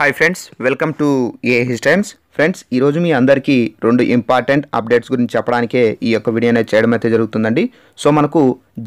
hi friends welcome to a his times friends ఈరోజు మీ అందరికీ రెండు ఇంపార్టెంట్ అప్డేట్స్ గురించి చెప్పడానికే ఈ యొక్క వీడియో అనేది చేయడం అయితే జరుగుతుందండి సో మనకు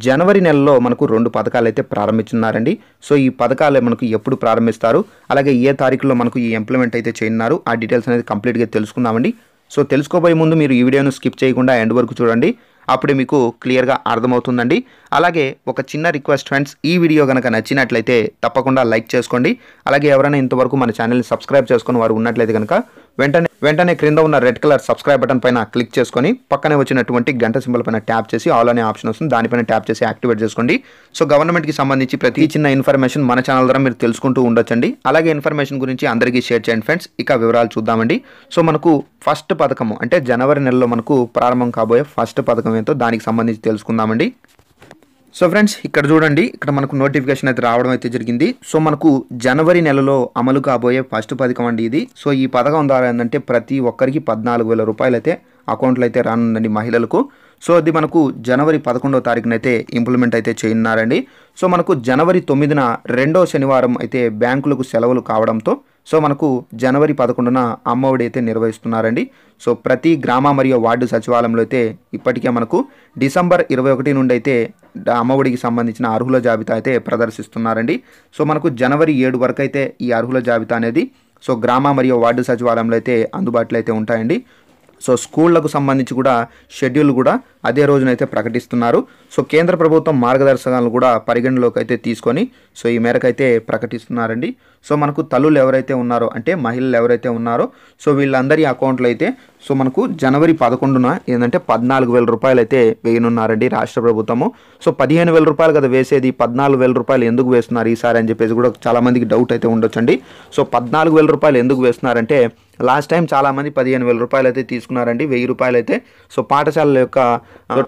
జనవరి నెలలో మనకు రెండు పథకాలు అయితే ప్రారంభించున్నారండి సో ఈ పథకాలు మనకు ఎప్పుడు ప్రారంభిస్తారు అలాగే ఏ తారీఖులో మనకు ఈ ఇంప్లిమెంట్ అయితే చేయనున్నారు ఆ డీటెయిల్స్ అనేది కంప్లీట్గా తెలుసుకుందామండి సో తెలుసుకోబోయే ముందు మీరు ఈ వీడియోను స్కిప్ చేయకుండా ఎండ్ వరకు చూడండి అప్పుడు మీకు క్లియర్గా అర్థమవుతుందండి అలాగే ఒక చిన్న రిక్వెస్ట్ ఫ్రెండ్స్ ఈ వీడియో కనుక నచ్చినట్లయితే తప్పకుండా లైక్ చేసుకోండి అలాగే ఎవరైనా ఇంతవరకు మన ఛానల్ని సబ్స్క్రైబ్ చేసుకుని వారు ఉన్నట్లయితే కనుక వెంటనే వెంటనే క్రింద ఉన్న రెడ్ కలర్ సబ్స్క్రైబ్ బటన్ పైన క్లిక్ చేసుకొని పక్కనే వచ్చినటువంటి గంట సింబల్ పైన ట్యాప్ చేసి ఆల్ అనే ఆప్షన్ వస్తుంది దానిపైన ట్యాప్ చేసి యాక్టివేట్ చేసుకోండి సో గవర్నమెంట్కి సంబంధించి ప్రతి చిన్న ఇన్ఫర్మేషన్ మన ఛానల్ ద్వారా మీరు తెలుసుకుంటూ ఉండొచ్చండి అలాగే ఇన్ఫర్మేషన్ గురించి అందరికీ షేర్ చేయండి ఫ్రెండ్స్ ఇక వివరాలు చూద్దామండి సో మనకు ఫస్ట్ పథకం అంటే జనవరి నెలలో మనకు ప్రారంభం కాబోయే ఫస్ట్ పథకం ఏంటో దానికి సంబంధించి తెలుసుకుందామండి సో ఫ్రెండ్స్ ఇక్కడ చూడండి ఇక్కడ మనకు నోటిఫికేషన్ అయితే రావడం అయితే జరిగింది సో మనకు జనవరి నెలలో అమలు కాబోయే ఫస్ట్ పథకం అండి ఇది సో ఈ పథకం ద్వారా ఏంటంటే ప్రతి ఒక్కరికి పద్నాలుగు వేల రూపాయలు అయితే అకౌంట్లు అయితే రానుందండి మహిళలకు సో అది మనకు జనవరి పదకొండవ తారీఖున అయితే ఇంప్లిమెంట్ అయితే చేయనున్నారండి సో మనకు జనవరి తొమ్మిదిన రెండో శనివారం అయితే బ్యాంకులకు సెలవులు కావడంతో సో మనకు జనవరి పదకొండున అమ్మఒడి అయితే నిర్వహిస్తున్నారండి సో ప్రతి గ్రామ మరియు వార్డు సచివాలయంలో అయితే ఇప్పటికే మనకు డిసెంబర్ ఇరవై ఒకటి నుండి అయితే అమ్మఒడికి సంబంధించిన అర్హుల జాబితా అయితే ప్రదర్శిస్తున్నారండి సో మనకు జనవరి ఏడు వరకు అయితే ఈ అర్హుల జాబితా అనేది సో గ్రామ మరియు వార్డు సచివాలయంలో అయితే అందుబాటులో అయితే ఉంటాయండి సో స్కూళ్లకు సంబంధించి కూడా షెడ్యూల్ కూడా అదే రోజునైతే ప్రకటిస్తున్నారు సో కేంద్ర ప్రభుత్వం మార్గదర్శకాలను కూడా పరిగణలోకి అయితే తీసుకొని సో ఈ మేరకు అయితే ప్రకటిస్తున్నారండి సో మనకు తల్లులు ఎవరైతే ఉన్నారో అంటే మహిళలు ఎవరైతే ఉన్నారో సో వీళ్ళందరి అకౌంట్లు అయితే సో మనకు జనవరి పదకొండున ఏంటంటే పద్నాలుగు వేల రూపాయలు అయితే వేయనున్నారండి రాష్ట్ర ప్రభుత్వము సో పదిహేను వేల రూపాయలు కదా వేసేది పద్నాలుగు వేల రూపాయలు ఎందుకు వేస్తున్నారు ఈసారి అని చెప్పేసి కూడా చాలామందికి డౌట్ అయితే ఉండొచ్చండి సో పద్నాలుగు వేల రూపాయలు ఎందుకు వేస్తున్నారంటే లాస్ట్ టైం చాలామంది పదిహేను వేల రూపాయలు అయితే తీసుకున్నారండి వెయ్యి రూపాయలు అయితే సో పాఠశాలల యొక్క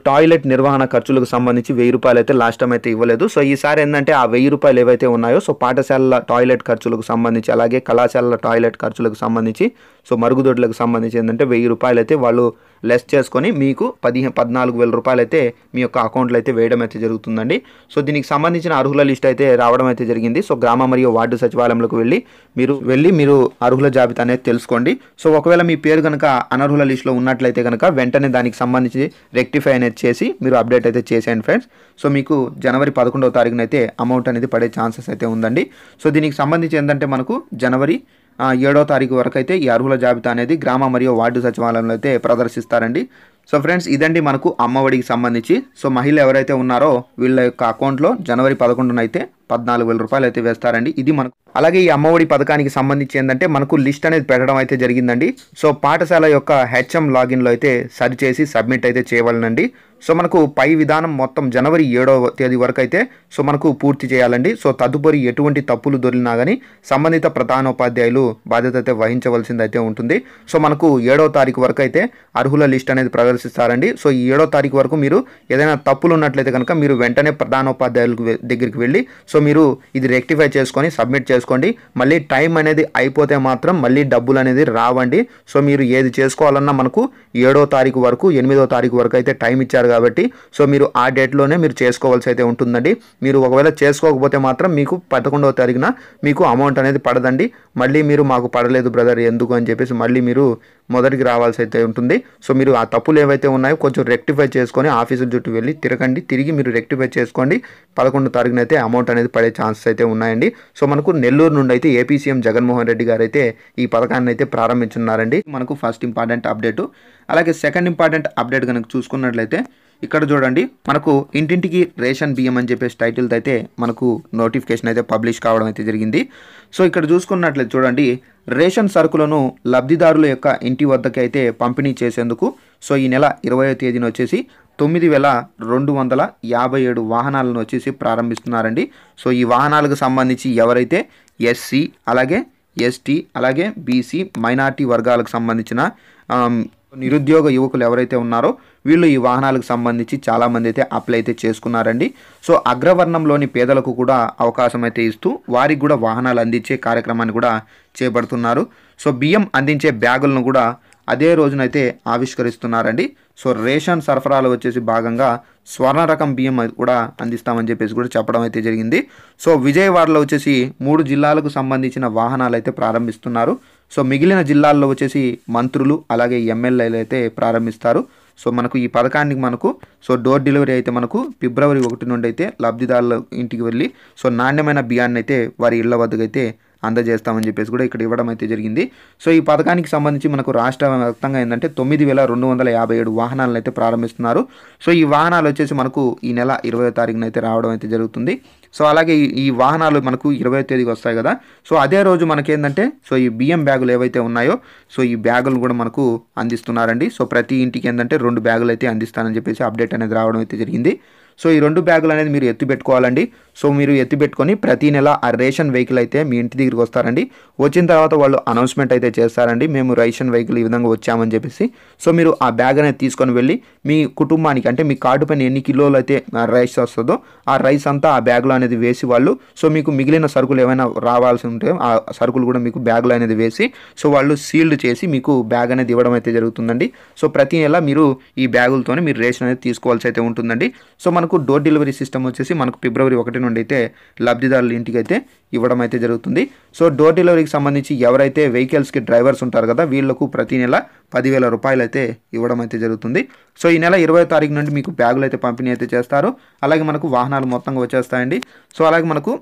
టాయిలెట్ నిర్వహణ ఖర్చులకు సంబంధించి వెయ్యి రూపాయలు అయితే లాస్ట్ టైం అయితే ఇవ్వలేదు సో ఈసారి ఏంటంటే ఆ వెయ్యి రూపాయలు ఏవైతే ఉన్నాయో సో పాఠశాలల టాయిలెట్ ఖర్చులకు సంబంధించి అలాగే కళాశాలల టాయిలెట్ ఖర్చులకు సంబంధించి సో మరుగుదొడ్లకు సంబంధించి ఏంటంటే వెయ్యి రూపాయలు అయితే వాళ్ళు లెస్ చేసుకొని మీకు పదిహేను పద్నాలుగు వేల రూపాయలు అయితే మీ యొక్క అకౌంట్లో అయితే వేయడం అయితే జరుగుతుందండి సో దీనికి సంబంధించిన అర్హుల లిస్ట్ అయితే రావడం అయితే జరిగింది సో గ్రామ మరియు వార్డు సచివాలయంలోకి వెళ్ళి మీరు వెళ్ళి మీరు అర్హుల జాబితా అనేది తెలుసుకోండి సో ఒకవేళ మీ పేరు కనుక అనర్హుల లిస్టులో ఉన్నట్లయితే కనుక వెంటనే దానికి సంబంధించి రెక్టిఫై అనేది చేసి మీరు అప్డేట్ అయితే చేసేయండి ఫ్రెండ్స్ సో మీకు జనవరి పదకొండవ తారీఖునైతే అమౌంట్ అనేది పడే ఛాన్సెస్ అయితే ఉందండి సో దీనికి సంబంధించి ఏంటంటే మనకు జనవరి ఏడో తారీఖు వరకు అయితే ఈ అర్హుల జాబితా అనేది గ్రామ మరియు వార్డు సచివాలయంలో అయితే ప్రదర్శిస్తారండి సో ఫ్రెండ్స్ ఇదండి మనకు అమ్మఒడికి సంబంధించి సో మహిళ ఎవరైతే ఉన్నారో వీళ్ళ యొక్క అకౌంట్లో జనవరి పదకొండునైతే పద్నాలుగు వేల రూపాయలు అయితే వేస్తారండి ఇది మనకు అలాగే ఈ అమ్మఒడి పథకానికి సంబంధించి ఏంటంటే మనకు లిస్ట్ అనేది పెట్టడం అయితే జరిగిందండి సో పాఠశాల యొక్క హెచ్ఎం లాగిన్లో అయితే సరి చేసి సబ్మిట్ అయితే చేయవాలనండి సో మనకు పై విధానం మొత్తం జనవరి ఏడవ తేదీ వరకు అయితే సో మనకు పూర్తి చేయాలండి సో తదుపరి ఎటువంటి తప్పులు దొరికినా కానీ సంబంధిత ప్రధానోపాధ్యాయులు బాధ్యత అయితే అయితే ఉంటుంది సో మనకు ఏడవ తారీఖు వరకు అయితే అర్హుల లిస్ట్ అనేది ప్రదర్శిస్తారండి సో ఈ ఏడో తారీఖు వరకు మీరు ఏదైనా తప్పులు ఉన్నట్లయితే కనుక మీరు వెంటనే ప్రధానోపాధ్యాయులకు దగ్గరికి వెళ్ళి సో మీరు ఇది రెక్టిఫై చేసుకొని సబ్మిట్ చేసుకోండి మళ్ళీ టైం అనేది అయిపోతే మాత్రం మళ్ళీ డబ్బులు అనేది రావండి సో మీరు ఏది చేసుకోవాలన్నా మనకు ఏడో తారీఖు వరకు ఎనిమిదో తారీఖు వరకు అయితే టైం ఇచ్చారు కాబట్టి సో మీరు ఆ డేట్లోనే మీరు చేసుకోవాల్సి అయితే ఉంటుందండి మీరు ఒకవేళ చేసుకోకపోతే మాత్రం మీకు పదకొండవ తారీఖున మీకు అమౌంట్ అనేది పడదండి మళ్ళీ మీరు మాకు పడలేదు బ్రదర్ ఎందుకు అని చెప్పేసి మళ్ళీ మీరు మొదటికి రావాల్సి అయితే ఉంటుంది సో మీరు ఆ తప్పులు ఏవైతే ఉన్నాయో కొంచెం రెక్టిఫై చేసుకొని ఆఫీసుల చుట్టూ వెళ్ళి తిరగండి తిరిగి మీరు రెక్టిఫై చేసుకోండి పదకొండు తారీఖునైతే అమౌంట్ అనేది పడే ఛాన్సెస్ అయితే ఉన్నాయండి సో మనకు నెల్లూరు నుండి అయితే ఏపీ సీఎం జగన్మోహన్ రెడ్డి గారు అయితే ఈ పథకాన్ని అయితే ప్రారంభించున్నారండి మనకు ఫస్ట్ ఇంపార్టెంట్ అప్డేట్ అలాగే సెకండ్ ఇంపార్టెంట్ అప్డేట్ కనుక చూసుకున్నట్లయితే ఇక్కడ చూడండి మనకు ఇంటింటికి రేషన్ బియ్యం అని చెప్పేసి టైటిల్ అయితే మనకు నోటిఫికేషన్ అయితే పబ్లిష్ కావడం అయితే జరిగింది సో ఇక్కడ చూసుకున్నట్లయితే చూడండి రేషన్ సరుకులను లబ్ధిదారుల యొక్క ఇంటి వద్దకి అయితే పంపిణీ చేసేందుకు సో ఈ నెల ఇరవయో తేదీన వచ్చేసి తొమ్మిది వేల రెండు వందల యాభై ఏడు వాహనాలను వచ్చేసి ప్రారంభిస్తున్నారండి సో ఈ వాహనాలకు సంబంధించి ఎవరైతే ఎస్సీ అలాగే ఎస్టీ అలాగే బీసీ మైనార్టీ వర్గాలకు సంబంధించిన నిరుద్యోగ యువకులు ఎవరైతే ఉన్నారో వీళ్ళు ఈ వాహనాలకు సంబంధించి చాలామంది అయితే అప్లై అయితే చేసుకున్నారండి సో అగ్రవర్ణంలోని పేదలకు కూడా అవకాశం అయితే ఇస్తూ వారికి కూడా వాహనాలు అందించే కార్యక్రమాన్ని కూడా చేపడుతున్నారు సో బియ్యం అందించే బ్యాగులను కూడా అదే రోజునైతే ఆవిష్కరిస్తున్నారండి సో రేషన్ సరఫరాలు వచ్చేసి భాగంగా స్వర్ణ రకం బియ్యం కూడా అందిస్తామని చెప్పేసి కూడా చెప్పడం అయితే జరిగింది సో విజయవాడలో వచ్చేసి మూడు జిల్లాలకు సంబంధించిన వాహనాలు అయితే ప్రారంభిస్తున్నారు సో మిగిలిన జిల్లాల్లో వచ్చేసి మంత్రులు అలాగే ఎమ్మెల్యేలు అయితే ప్రారంభిస్తారు సో మనకు ఈ పథకానికి మనకు సో డోర్ డెలివరీ అయితే మనకు ఫిబ్రవరి ఒకటి నుండి అయితే లబ్ధిదారుల ఇంటికి వెళ్ళి సో నాణ్యమైన బియ్యాన్ని అయితే వారి ఇళ్ల వద్దకైతే అందజేస్తామని చెప్పేసి కూడా ఇక్కడ ఇవ్వడం అయితే జరిగింది సో ఈ పథకానికి సంబంధించి మనకు రాష్ట్ర వ్యాప్తంగా ఏంటంటే తొమ్మిది వేల రెండు వందల యాభై ఏడు వాహనాలను అయితే ప్రారంభిస్తున్నారు సో ఈ వాహనాలు వచ్చేసి మనకు ఈ నెల ఇరవై తారీఖున అయితే రావడం అయితే జరుగుతుంది సో అలాగే ఈ వాహనాలు మనకు ఇరవై తేదీకి వస్తాయి కదా సో అదే రోజు మనకేంటంటే సో ఈ బియ్యం బ్యాగులు ఏవైతే ఉన్నాయో సో ఈ బ్యాగులు కూడా మనకు అందిస్తున్నారండి సో ప్రతి ఇంటికి ఏంటంటే రెండు బ్యాగులు అయితే అందిస్తానని చెప్పేసి అప్డేట్ అనేది రావడం అయితే జరిగింది సో ఈ రెండు బ్యాగులు అనేది మీరు పెట్టుకోవాలండి సో మీరు ఎత్తి పెట్టుకొని ప్రతి నెల ఆ రేషన్ వెహికల్ అయితే మీ ఇంటి దగ్గరికి వస్తారండి వచ్చిన తర్వాత వాళ్ళు అనౌన్స్మెంట్ అయితే చేస్తారండి మేము రేషన్ వెహికల్ ఈ విధంగా వచ్చామని చెప్పేసి సో మీరు ఆ బ్యాగ్ అనేది తీసుకొని వెళ్ళి మీ కుటుంబానికి అంటే మీ కార్డు పైన ఎన్ని కిలోలు అయితే రైస్ వస్తుందో ఆ రైస్ అంతా ఆ బ్యాగ్లో అనేది వేసి వాళ్ళు సో మీకు మిగిలిన సరుకులు ఏమైనా రావాల్సి ఉంటే ఆ సరుకులు కూడా మీకు బ్యాగ్లో అనేది వేసి సో వాళ్ళు సీల్డ్ చేసి మీకు బ్యాగ్ అనేది ఇవ్వడం అయితే జరుగుతుందండి సో ప్రతి నెల మీరు ఈ బ్యాగులతోనే మీరు రేషన్ అనేది తీసుకోవాల్సి అయితే ఉంటుందండి సో మనకు డోర్ డెలివరీ సిస్టమ్ వచ్చేసి మనకు ఫిబ్రవరి ఒకటి నుండి అయితే లబ్ధిదారుల ఇంటికి అయితే ఇవ్వడం అయితే జరుగుతుంది సో డోర్ డెలివరీకి సంబంధించి ఎవరైతే వెహికల్స్కి డ్రైవర్స్ ఉంటారు కదా వీళ్లకు ప్రతి నెల పదివేల రూపాయలు అయితే ఇవ్వడం అయితే జరుగుతుంది సో ఈ నెల ఇరవై తారీఖు నుండి మీకు బ్యాగులు అయితే పంపిణీ అయితే చేస్తారు అలాగే మనకు వాహనాలు మొత్తంగా వచ్చేస్తాయండి సో అలాగే మనకు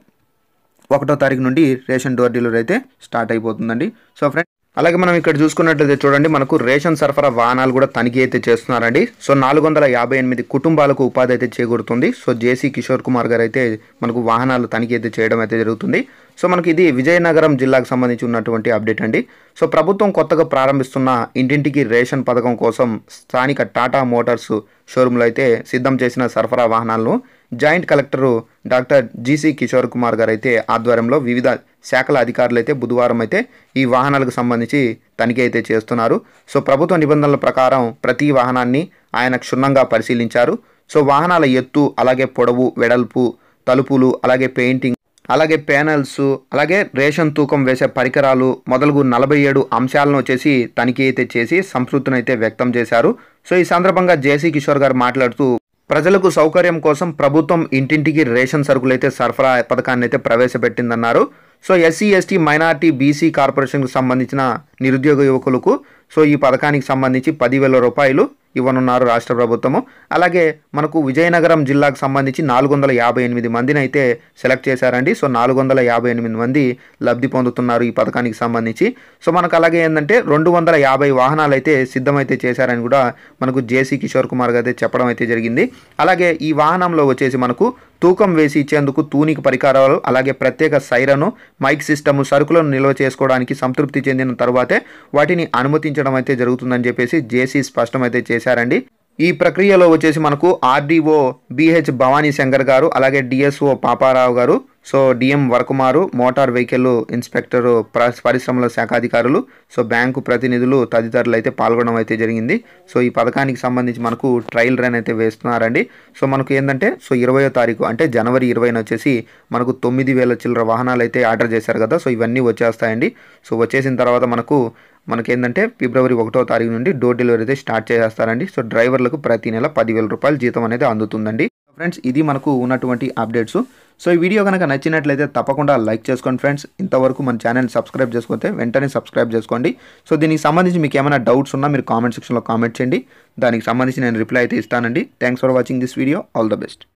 ఒకటో తారీఖు నుండి రేషన్ డోర్ డెలివరీ అయితే స్టార్ట్ అయిపోతుందండి సో ఫ్రెండ్స్ అలాగే మనం ఇక్కడ చూసుకున్నట్లయితే చూడండి మనకు రేషన్ సరఫరా వాహనాలు కూడా తనిఖీ అయితే చేస్తున్నారండి సో నాలుగు వందల యాభై ఎనిమిది కుటుంబాలకు ఉపాధి అయితే చేకూరుతుంది సో జేసీ కిషోర్ కుమార్ గారు అయితే మనకు వాహనాలు తనిఖీ అయితే చేయడం అయితే జరుగుతుంది సో మనకి ఇది విజయనగరం జిల్లాకు సంబంధించి ఉన్నటువంటి అప్డేట్ అండి సో ప్రభుత్వం కొత్తగా ప్రారంభిస్తున్న ఇంటింటికి రేషన్ పథకం కోసం స్థానిక టాటా మోటార్స్ షోరూంలో అయితే సిద్ధం చేసిన సరఫరా వాహనాలను joint collector doctor GC Kishore Kumar గారు అయితే ఆధ్వర్యంలో వివిధ శాఖల అధికారులు అయితే బుధవారం అయితే ఈ వాహనాలకు సంబంధించి తనిఖీ అయితే చేస్తున్నారు సో ప్రభుత్వ నిబంధనల ప్రకారం ప్రతి వాహనాన్ని ఆయన క్షుణ్ణంగా పరిశీలించారు సో వాహనాల ఎత్తు అలాగే పొడవు వెడల్పు తలుపులు అలాగే పెయింటింగ్ అలాగే ప్యానల్స్ అలాగే రేషన్ తూకం వేసే పరికరాలు మొదలగు నలభై ఏడు అంశాలను వచ్చేసి తనిఖీ అయితే చేసి సంస్కృతిని అయితే వ్యక్తం చేశారు సో ఈ సందర్భంగా జేసీ కిషోర్ గారు మాట్లాడుతూ ప్రజలకు సౌకర్యం కోసం ప్రభుత్వం ఇంటింటికి రేషన్ సరుకులైతే సరఫరా పథకాన్ని అయితే ప్రవేశపెట్టిందన్నారు so SC ST minority BC కార్పొరేషన్కు సంబంధించిన నిరుద్యోగ యువకులకు సో ఈ పథకానికి సంబంధించి పదివేల రూపాయలు ఇవ్వనున్నారు రాష్ట్ర ప్రభుత్వము అలాగే మనకు విజయనగరం జిల్లాకు సంబంధించి నాలుగు వందల యాభై ఎనిమిది మందిని అయితే సెలెక్ట్ చేశారండి సో నాలుగు వందల యాభై ఎనిమిది మంది లబ్ధి పొందుతున్నారు ఈ పథకానికి సంబంధించి సో మనకు అలాగే ఏంటంటే రెండు వందల యాభై వాహనాలు అయితే సిద్ధమైతే చేశారని కూడా మనకు జేసీ కిషోర్ కుమార్ గారు అయితే చెప్పడం అయితే జరిగింది అలాగే ఈ వాహనంలో వచ్చేసి మనకు తూకం వేసి ఇచ్చేందుకు తూనిక పరికరాలు అలాగే ప్రత్యేక సైరను మైక్ సిస్టమ్ సరుకులను నిల్వ చేసుకోవడానికి సంతృప్తి చెందిన తర్వాతే వాటిని అనుమతించడం అయితే జరుగుతుందని చెప్పేసి జేసీ స్పష్టం అయితే చేశారండి ఈ ప్రక్రియలో వచ్చేసి మనకు ఆర్డీఓ బిహెచ్ భవానీ శంకర్ గారు అలాగే డిఎస్ఓ పాపారావు గారు సో డిఎం వరకుమారు మోటార్ వెహికల్ ఇన్స్పెక్టర్ పరిశ్రమల శాఖాధికారులు సో బ్యాంకు ప్రతినిధులు తదితరులు అయితే పాల్గొనడం అయితే జరిగింది సో ఈ పథకానికి సంబంధించి మనకు ట్రయల్ రన్ అయితే వేస్తున్నారండి సో మనకు ఏంటంటే సో ఇరవయో తారీఖు అంటే జనవరి ఇరవై వచ్చేసి మనకు తొమ్మిది వేల చిల్లర వాహనాలు అయితే ఆర్డర్ చేశారు కదా సో ఇవన్నీ వచ్చేస్తాయండి సో వచ్చేసిన తర్వాత మనకు మనకేంటంటే ఫిబ్రవరి ఒకటో తారీఖు నుండి డోర్ డెలివరీ అయితే స్టార్ట్ చేస్తారండి సో డ్రైవర్లకు ప్రతి నెల పదివేల రూపాయల జీతం అనేది అందుతుందండి ఫ్రెండ్స్ ఇది మనకు ఉన్నటువంటి అప్డేట్స్ సో ఈ వీడియో కనుక నచ్చినట్లయితే తప్పకుండా లైక్ చేసుకోండి ఫ్రెండ్స్ ఇంతవరకు మన ఛానల్ సబ్స్క్రైబ్ చేసుకుంటే వెంటనే సబ్స్క్రైబ్ చేసుకోండి సో దీనికి సంబంధించి మీకు ఏమైనా డౌట్స్ ఉన్నా మీరు కామెంట్ సెక్షన్లో కామెంట్ చేయండి దానికి సంబంధించి నేను రిప్లై అయితే ఇస్తానండి thanks for watching this video all the best